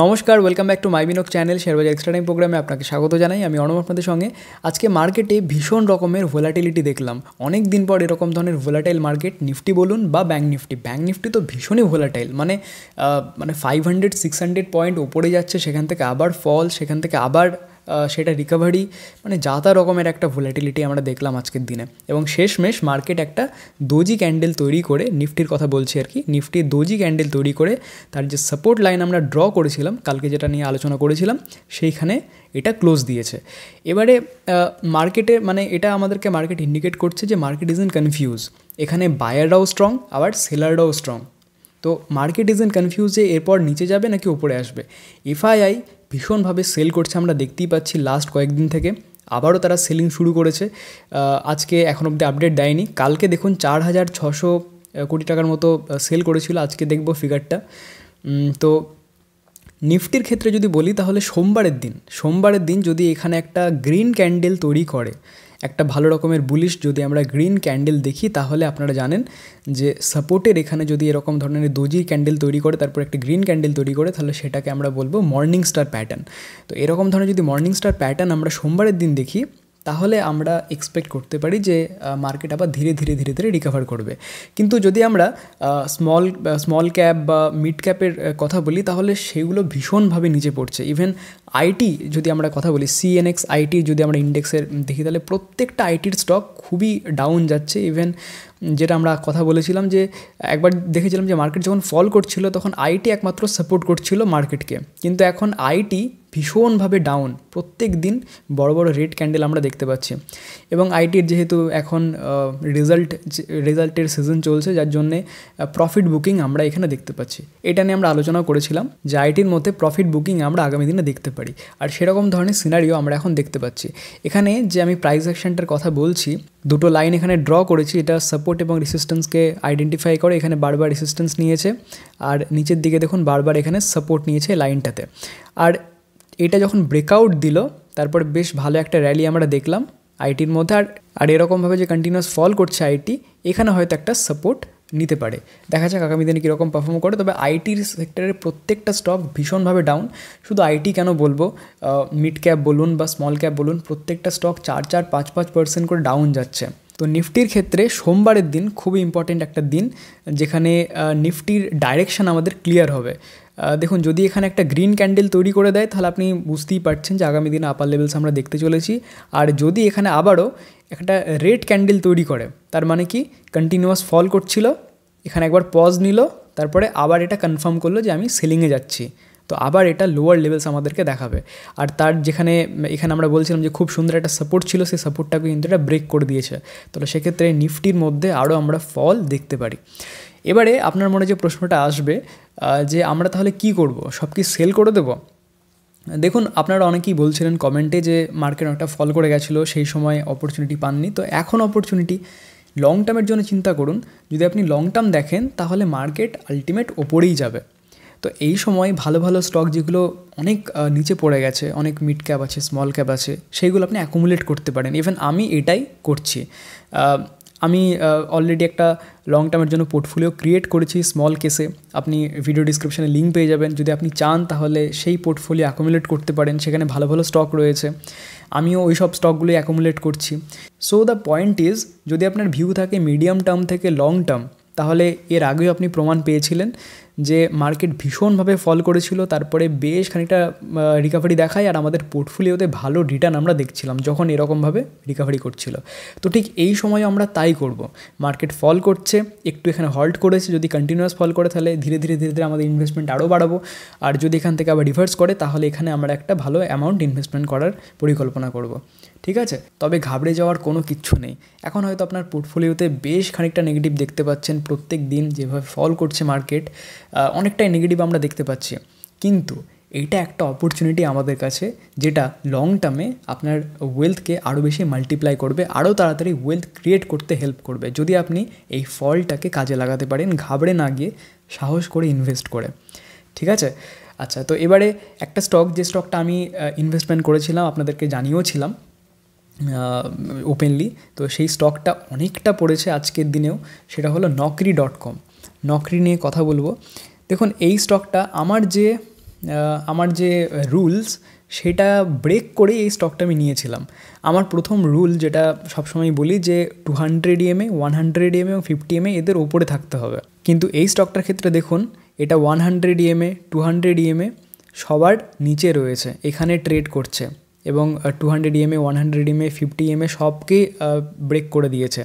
নমস্কার welcome back to মাইবিনক channel শেয়ারবাজার এক্সট্রা টাইম প্রোগ্রামে আপনাকে স্বাগত জানাই আমি অনম আপনাদের সঙ্গে আজকে মার্কেটে ভীষণ রকমের ভোলাটিলিটি দেখলাম অনেক দিন পর এরকম ধরনের ভোলাটাইল মার্কেট নিফটি বলুন বা ব্যাঙ্ক নিফটি ব্যাঙ্ক নিফটি তো ভীষণই ভোলাটাইল মানে মানে five hundred six hundred point ওপরে যাচ্ছে সেখান থেকে আবার ফল সেখান থেকে আবার সেটা রিকভারি মানে যা তা রকমের একটা ভোলাটিলিটি আমরা দেখলাম আজকের দিনে এবং শেষমেশ মার্কেট একটা দোজি ক্যান্ডেল তৈরি করে নিফটির কথা বলছি আর কি নিফটির দোজি ক্যান্ডেল তৈরি করে তার যে সাপোর্ট লাইন আমরা ড্র করেছিলাম কালকে যেটা নিয়ে আলোচনা করেছিলাম সেইখানে এটা ক্লোজ দিয়েছে এবারে মার্কেটে মানে এটা আমাদেরকে মার্কেট ইন্ডিকেট করছে যে মার্কেট ইজ ইন কনফিউজ এখানে বায়াররাও স্ট্রং আবার সেলাররাও স্ট্রং তো মার্কেট ইজ ইন কনফিউজ যে এরপর নিচে যাবে নাকি উপরে আসবে এফআইআই ভীষণভাবে সেল করছে আমরা দেখতেই পাচ্ছি লাস্ট কয়েকদিন থেকে আবারও তারা সেলিং শুরু করেছে আজকে এখন অবধি আপডেট দেয়নি কালকে দেখুন চার হাজার ছশো কোটি টাকার মতো সেল করেছিল আজকে দেখব ফিগারটা তো নিফটির ক্ষেত্রে যদি বলি তাহলে সোমবারের দিন সোমবারের দিন যদি এখানে একটা গ্রিন ক্যান্ডেল তৈরি করে একটা ভালো রকমের বুলিশ যদি আমরা গ্রিন ক্যান্ডেল দেখি তাহলে আপনারা জানেন যে সাপোর্টের এখানে যদি এরকম ধরনের দোজির ক্যান্ডেল তৈরি করে তারপর একটি গ্রিন ক্যান্ডেল তৈরি করে তাহলে সেটাকে আমরা বলবো মর্নিং স্টার প্যাটার্ন তো এরকম ধরনের যদি মর্নিং স্টার প্যাটার্ন আমরা সোমবারের দিন দেখি তাহলে আমরা এক্সপেক্ট করতে পারি যে মার্কেট আবার ধীরে ধীরে ধীরে ধীরে রিকভার করবে কিন্তু যদি আমরা স্মল স্মল ক্যাপ বা মিড ক্যাপের কথা বলি তাহলে সেগুলো ভীষণভাবে নিচে পড়ছে ইভেন আইটি যদি আমরা কথা বলি সিএনএক্স আইটি যদি আমরা ইন্ডেক্সের দেখি তাহলে প্রত্যেকটা আইটির স্টক খুবই ডাউন যাচ্ছে ইভেন যেটা আমরা কথা বলেছিলাম যে একবার দেখেছিলাম যে মার্কেট যখন ফল করছিল তখন আইটি একমাত্র সাপোর্ট করছিল মার্কেটকে কিন্তু এখন আইটি ভীষণভাবে ডাউন প্রত্যেক দিন বড় বড় রেড ক্যান্ডেল আমরা দেখতে পাচ্ছি এবং আইটির যেহেতু এখন রেজাল্ট রেজাল্টের সিজন চলছে যার জন্যে প্রফিট বুকিং আমরা এখানে দেখতে পাচ্ছি এটা নিয়ে আমরা আলোচনা করেছিলাম যে আইটির মধ্যে প্রফিট বুকিং আমরা আগামী দিনে দেখতে পারি আর সেরকম ধরনের সিনারিও আমরা এখন দেখতে পাচ্ছি এখানে যে আমি প্রাইস অ্যাকশনটার কথা বলছি দুটো লাইন এখানে ড্র করেছি এটা সাপোর্ট এবং রেসিস্ট্যান্সকে আইডেন্টিফাই করে এখানে বারবার রেসিস্ট্যান্স নিয়েছে আর নিচের দিকে দেখুন বারবার এখানে সাপোর্ট নিয়েছে লাইনটাতে আর এটা যখন ব্রেকআউট দিল তারপর বেশ ভালো একটা র্যালি আমরা দেখলাম আইটির মধ্যে আর আর এরকমভাবে যে কন্টিনিউস ফল করছে আইটি এখানে হয়তো একটা সাপোর্ট নিতে পারে দেখা যাক আগামী দিনে কীরকম পারফর্ম করে তবে আইটির সেক্টরের প্রত্যেকটা স্টক ভীষণভাবে ডাউন শুধু আইটি কেন বলবো মিড ক্যাপ বলুন বা স্মল ক্যাপ বলুন প্রত্যেকটা স্টক চার চার পাঁচ পাঁচ পার্সেন্ট করে ডাউন যাচ্ছে তো নিফটির ক্ষেত্রে সোমবারের দিন খুবই ইম্পর্টেন্ট একটা দিন যেখানে নিফটির ডাইরেকশান আমাদের ক্লিয়ার হবে দেখুন যদি এখানে একটা গ্রিন ক্যান্ডেল তৈরি করে দেয় তাহলে আপনি বুঝতেই পারছেন যে আগামী দিনে আপার লেভেলস আমরা দেখতে চলেছি আর যদি এখানে আবারও একটা রেড ক্যান্ডেল তৈরি করে তার মানে কি কন্টিনিউয়াস ফল করছিল এখানে একবার পজ নিল তারপরে আবার এটা কনফার্ম করলো যে আমি সেলিংয়ে যাচ্ছি তো আবার এটা লোয়ার লেভেলস আমাদেরকে দেখাবে আর তার যেখানে এখানে আমরা বলছিলাম যে খুব সুন্দর একটা সাপোর্ট ছিল সেই সাপোর্টটাকে কিন্তু এটা ব্রেক করে দিয়েছে তাহলে সেক্ষেত্রে নিফটির মধ্যে আরও আমরা ফল দেখতে পারি এবারে আপনার মনে যে প্রশ্নটা আসবে যে আমরা তাহলে কি করব সব কি সেল করে দেবো দেখুন আপনারা অনেকেই বলছিলেন কমেন্টে যে মার্কেট অনেকটা ফল করে গেছিলো সেই সময় অপরচুনিটি পাননি তো এখন অপরচুনিটি লং টার্মের জন্য চিন্তা করুন যদি আপনি লং টার্ম দেখেন তাহলে মার্কেট আলটিমেট ওপরেই যাবে তো এই সময় ভালো ভালো স্টক যেগুলো অনেক নিচে পড়ে গেছে অনেক মিড ক্যাপ আছে স্মল ক্যাপ আছে সেইগুলো আপনি অ্যাকুমুলেট করতে পারেন ইভেন আমি এটাই করছি আমি অলরেডি একটা লং টার্মের জন্য পোর্টফোলিও ক্রিয়েট করেছি স্মল কেসে আপনি ভিডিও ডিসক্রিপশানে লিঙ্ক পেয়ে যাবেন যদি আপনি চান তাহলে সেই পোর্টফোলিও অ্যাকুমুলেট করতে পারেন সেখানে ভালো ভালো স্টক রয়েছে আমিও ওই সব স্টকগুলি অ্যাকুমুলেট করছি সো দ্য পয়েন্ট ইজ যদি আপনার ভিউ থাকে মিডিয়াম টার্ম থেকে লং টার্ম তাহলে এর আগেও আপনি প্রমাণ পেয়েছিলেন যে মার্কেট ভীষণভাবে ফল করেছিল তারপরে বেশ খানিকটা রিকাভারি দেখায় আর আমাদের পোর্টফোলিওতে ভালো রিটার্ন আমরা দেখছিলাম যখন এরকমভাবে রিকাভারি করছিল তো ঠিক এই সময় আমরা তাই করব মার্কেট ফল করছে একটু এখানে হল্ট করেছে যদি কন্টিনিউয়াস ফল করে তাহলে ধীরে ধীরে ধীরে ধীরে আমাদের ইনভেস্টমেন্ট আরও বাড়াবো আর যদি এখান থেকে আবার রিভার্স করে তাহলে এখানে আমরা একটা ভালো অ্যামাউন্ট ইনভেস্টমেন্ট করার পরিকল্পনা করব ঠিক আছে তবে ঘাবড়ে যাওয়ার কোনো কিচ্ছু নেই এখন হয়তো আপনার পোর্টফোলিওতে বেশ খানিকটা নেগেটিভ দেখতে পাচ্ছেন প্রত্যেক দিন যেভাবে ফল করছে মার্কেট অনেকটাই নেগেটিভ আমরা দেখতে পাচ্ছি কিন্তু এইটা একটা অপরচুনিটি আমাদের কাছে যেটা লং টার্মে আপনার ওয়েলথকে আরও বেশি মাল্টিপ্লাই করবে আরও তাড়াতাড়ি ওয়েলথ ক্রিয়েট করতে হেল্প করবে যদি আপনি এই ফলটাকে কাজে লাগাতে পারেন ঘাবড়ে না গিয়ে সাহস করে ইনভেস্ট করে ঠিক আছে আচ্ছা তো এবারে একটা স্টক যে স্টকটা আমি ইনভেস্টমেন্ট করেছিলাম আপনাদেরকে জানিয়েওছিলাম ওপেনলি তো সেই স্টকটা অনেকটা পড়েছে আজকের দিনেও সেটা হলো নকরি ডট কম নকরি নিয়ে কথা বলবো দেখুন এই স্টকটা আমার যে আমার যে রুলস সেটা ব্রেক করে এই স্টকটা আমি নিয়েছিলাম আমার প্রথম রুল যেটা সবসময় বলি যে two hundred EMA one hundred EMA এবং ফিফটি এমএ এদের ওপরে থাকতে হবে কিন্তু এই স্টকটার ক্ষেত্রে দেখুন এটা one hundred EMA two hundred EMA সবার নিচে রয়েছে এখানে ট্রেড করছে এবং two hundred EMA one hundred EMA fifty EMA সবকে ব্রেক করে দিয়েছে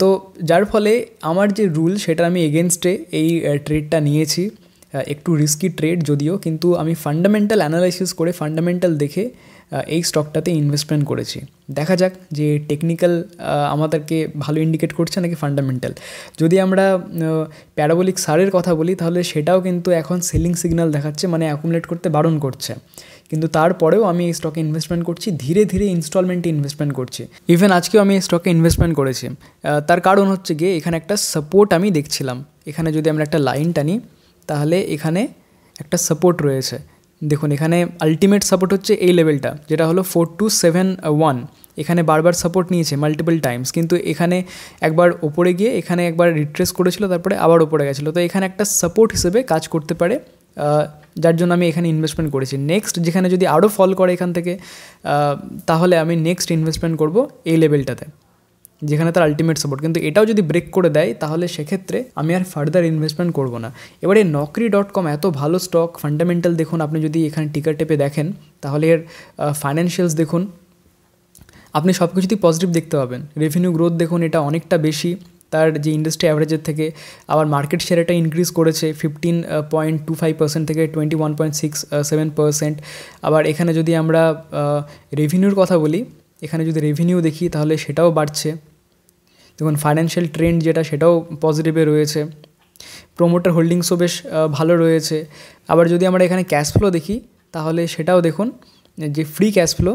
তো যার ফলে আমার যে রুল সেটা আমি এগেনস্টে এই ট্রেডটা নিয়েছি একটু রিস্কি ট্রেড যদিও কিন্তু আমি ফান্ডামেন্টাল অ্যানালাইসিস করে ফান্ডামেন্টাল দেখে এই স্টকটাতে ইনভেস্টমেন্ট করেছি দেখা যাক যে টেকনিক্যাল আমাদেরকে ভালো ইন্ডিকেট করছে নাকি ফান্ডামেন্টাল যদি আমরা প্যারাবলিক সারের কথা বলি তাহলে সেটাও কিন্তু এখন সেলিং সিগন্যাল দেখাচ্ছে মানে অ্যাকুমুলেট করতে বারণ করছে কিন্তু তারপরেও আমি এই স্টকে ইনভেস্টমেন্ট করছি ধীরে ধীরে ইনস্টলমেন্টে ইনভেস্টমেন্ট করছি ইভেন আজকেও আমি এই স্টকে ইনভেস্টমেন্ট করেছি তার কারণ হচ্ছে গিয়ে এখানে একটা সাপোর্ট আমি দেখছিলাম এখানে যদি আমরা একটা লাইন টানি তাহলে এখানে একটা সাপোর্ট রয়েছে দেখুন এখানে আলটিমেট সাপোর্ট হচ্ছে এই লেভেলটা যেটা হলো ফোর টু সেভেন ওয়ান এখানে বারবার সাপোর্ট নিয়েছে মাল্টিপল টাইমস কিন্তু এখানে একবার ওপরে গিয়ে এখানে একবার রিট্রেস করেছিল তারপরে আবার ওপরে গেছিলো তো এখানে একটা সাপোর্ট হিসেবে কাজ করতে পারে যার জন্য আমি এখানে ইনভেস্টমেন্ট করেছি নেক্সট যেখানে যদি আরও ফল করে এখান থেকে তাহলে আমি নেক্সট ইনভেস্টমেন্ট করব এই লেভেলটাতে যেখানে তার আলটিমেট সাপোর্ট কিন্তু এটাও যদি ব্রেক করে দেয় তাহলে সেক্ষেত্রে আমি আর ফার্দার ইনভেস্টমেন্ট করব না এবারে নকরি ডট কম এত ভালো স্টক ফান্ডামেন্টাল দেখুন আপনি যদি এখানে টিকার টেপে দেখেন তাহলে এর ফাইন্যান্সিয়ালস দেখুন আপনি সব কিছুতেই পজিটিভ দেখতে পাবেন রেভিনিউ গ্রোথ দেখুন এটা অনেকটা বেশি তার যে ইন্ডাস্ট্রি অ্যাভারেজের থেকে আবার মার্কেট শেয়ারটা ইনক্রিজ করেছে fifteen point two five percent থেকে twenty one point six seven percent আবার এখানে যদি আমরা রেভিনিউর কথা বলি এখানে যদি রেভিনিউ দেখি তাহলে সেটাও বাড়ছে দেখুন ফাইন্যান্সিয়াল ট্রেন্ড যেটা সেটাও পজিটিভে রয়েছে প্রোমোটার হোল্ডিংসও বেশ ভালো রয়েছে আবার যদি আমরা এখানে ক্যাশ ফ্লো দেখি তাহলে সেটাও দেখুন যে ফ্রি ক্যাশ ফ্লো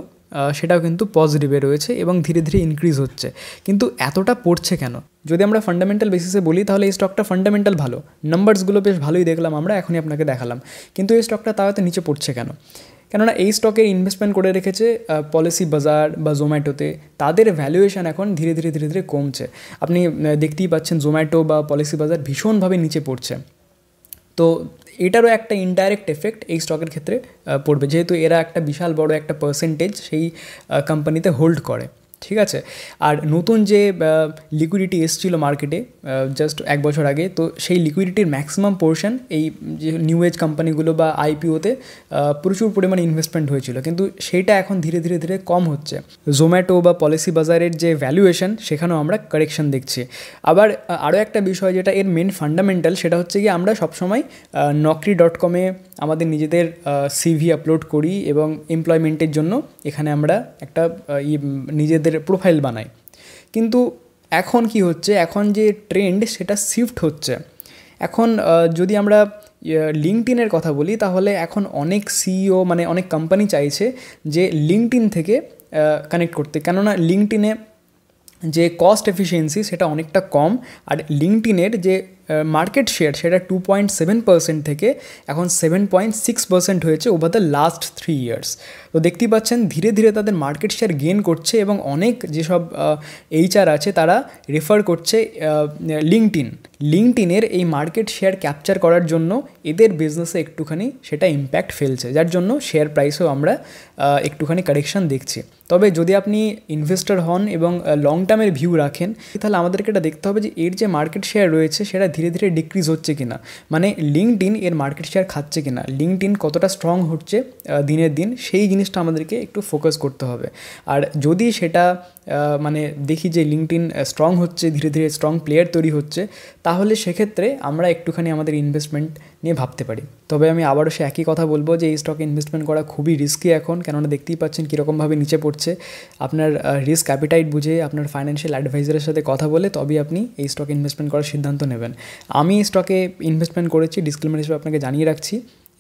সেটাও কিন্তু পজিটিভে রয়েছে এবং ধীরে ধীরে ইনক্রিজ হচ্ছে কিন্তু এতটা পড়ছে কেন যদি আমরা ফান্ডামেন্টাল বেসিসে বলি তাহলে এই স্টকটা ফান্ডামেন্টাল ভালো নাম্বারসগুলো বেশ ভালোই দেখলাম আমরা এখনই আপনাকে দেখালাম কিন্তু এই স্টকটা তাও এত নিচে পড়ছে কেন কেননা এই স্টকে ইনভেস্টমেন্ট করে রেখেছে পলিসি বাজার বা জোম্যাটোতে তাদের ভ্যালুয়েশন এখন ধীরে ধীরে ধীরে ধীরে কমছে আপনি দেখতেই পাচ্ছেন জোম্যাটো বা পলিসি বাজার ভীষণভাবে নিচে পড়ছে তো এটারও একটা ইনডাইরেক্ট এফেক্ট এই স্টকের ক্ষেত্রে পড়বে যেহেতু এরা একটা বিশাল বড় একটা পার্সেন্টেজ সেই কোম্পানিতে হোল্ড করে ঠিক আছে আর নতুন যে লিকুইডিটি এসছিলো মার্কেটে জাস্ট এক বছর আগে তো সেই লিকুইডিটির ম্যাক্সিমাম পোর্শন এই যে নিউ এজ কোম্পানিগুলো বা আইপিওতে প্রচুর পরিমাণে ইনভেস্টমেন্ট হয়েছিল কিন্তু সেইটা এখন ধীরে ধীরে ধীরে কম হচ্ছে জোম্যাটো বা পলিসি বাজারের যে ভ্যালুয়েশন সেখানেও আমরা কারেকশন দেখছি আবার আরও একটা বিষয় যেটা এর মেন ফান্ডামেন্টাল সেটা হচ্ছে কি আমরা সবসময় নকরি ডট কমে আমাদের নিজেদের সিভি আপলোড করি এবং এমপ্লয়মেন্টের জন্য এখানে আমরা একটা ইয়ে, নিজেদের নিজের প্রোফাইল বানায় কিন্তু এখন কি হচ্ছে এখন যে ট্রেন্ড সেটা শিফট হচ্ছে এখন যদি আমরা লিঙ্কডিনের ইয়ে, কথা বলি তাহলে এখন অনেক সিইও মানে অনেক কোম্পানি চাইছে যে লিঙ্কডিন থেকে কানেক্ট করতে কেননা লিঙ্কডিনে যে কস্ট এফিসিয়েন্সি সেটা অনেকটা কম আর লিঙ্কডিনের যে মার্কেট শেয়ার সেটা টু পয়েন্ট সেভেন পার্সেন্ট থেকে এখন সেভেন পয়েন্ট সিক্স পার্সেন্ট হয়েছে over the last three years তো দেখতেই পাচ্ছেন ধীরে ধীরে তাদের মার্কেট শেয়ার গেন করছে এবং অনেক যেসব এইচআর আছে তারা রেফার করছে লিঙ্কড ইন লিঙ্কটিনের এই মার্কেট শেয়ার ক্যাপচার করার জন্য এদের বিজনেসে একটুখানি সেটা ইম্প্যাক্ট ফেলছে যার জন্য শেয়ার প্রাইসেও আমরা একটুখানি কারেকশান দেখছি তবে যদি আপনি ইনভেস্টার হন এবং লং টার্মের ভিউ রাখেন তাহলে আমাদেরকে এটা দেখতে হবে যে এর যে মার্কেট শেয়ার রয়েছে সেটা ধীরে ধীরে ডিক্রিজ হচ্ছে কিনা মানে লিঙ্কড ইন এর মার্কেট শেয়ার খাচ্ছে কিনা লিঙ্কড ইন কতটা স্ট্রং হচ্ছে দিনের দিন সেই জিনিসটা আমাদেরকে একটু ফোকাস করতে হবে আর যদি সেটা মানে দেখি যে লিঙ্কড ইন স্ট্রং হচ্ছে ধীরে ধীরে স্ট্রং প্লেয়ার তৈরি হচ্ছে তাহলে সেক্ষেত্রে আমরা একটুখানি আমাদের ইনভেস্টমেন্ট নিয়ে ভাবতে পারি তবে আমি আবারও সে একই কথা বলবো যে এই স্টকে ইনভেস্টমেন্ট করা খুবই রিস্কি এখন কেননা দেখতেই পাচ্ছেন কীরকমভাবে নিচে পড়ছে আপনার রিস্ক অ্যাপিটাইট বুঝে আপনার ফাইন্যান্সিয়াল অ্যাডভাইজারের সাথে কথা বলে তবেই আপনি এই স্টকে ইনভেস্টমেন্ট করার সিদ্ধান্ত নেবেন আমি এই স্টকে ইনভেস্টমেন্ট করেছি ডিসক্লেমার হিসেবে আপনাকে জানিয়ে রাখছি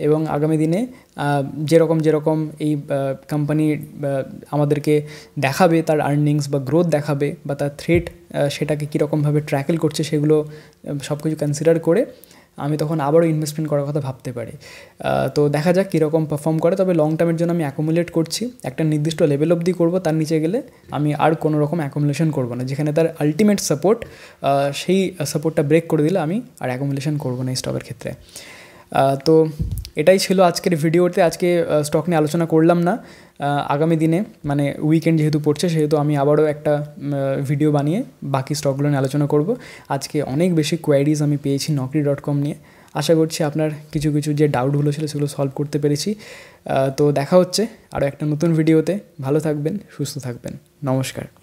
এবং আগামী দিনে যেরকম যেরকম এই কোম্পানি আমাদেরকে দেখাবে তার আর্নিংস বা গ্রোথ দেখাবে বা তার থ্রেট সেটাকে কীরকমভাবে ট্র্যাকেল করছে সেগুলো সব কিছু কনসিডার করে আমি তখন আবারও ইনভেস্টমেন্ট করার কথা ভাবতে পারি তো দেখা যাক কীরকম পারফর্ম করে তবে লং টার্মের জন্য আমি অ্যাকুমুলেট করছি একটা নির্দিষ্ট লেভেল অবধি করব তার নিচে গেলে আমি আর কোনো রকম অ্যাকুমুলেশন করব না যেখানে তার আলটিমেট সাপোর্ট সেই সাপোর্টটা ব্রেক করে দিলে আমি আর অ্যাকুমুলেশন করবো না এই স্টকের ক্ষেত্রে তো এটাই ছিল আজকের ভিডিওতে আজকে স্টক নিয়ে আলোচনা করলাম না আগামী দিনে মানে উইকেন্ড যেহেতু পড়ছে সেহেতু আমি আবারও একটা ভিডিও বানিয়ে বাকি স্টকগুলো নিয়ে আলোচনা করব আজকে অনেক বেশি কোয়ারিজ আমি পেয়েছি নকরি ডট কম নিয়ে আশা করছি আপনার কিছু কিছু যে ডাউটগুলো ছিল সেগুলো সলভ করতে পেরেছি তো দেখা হচ্ছে আরও একটা নতুন ভিডিওতে ভালো থাকবেন সুস্থ থাকবেন নমস্কার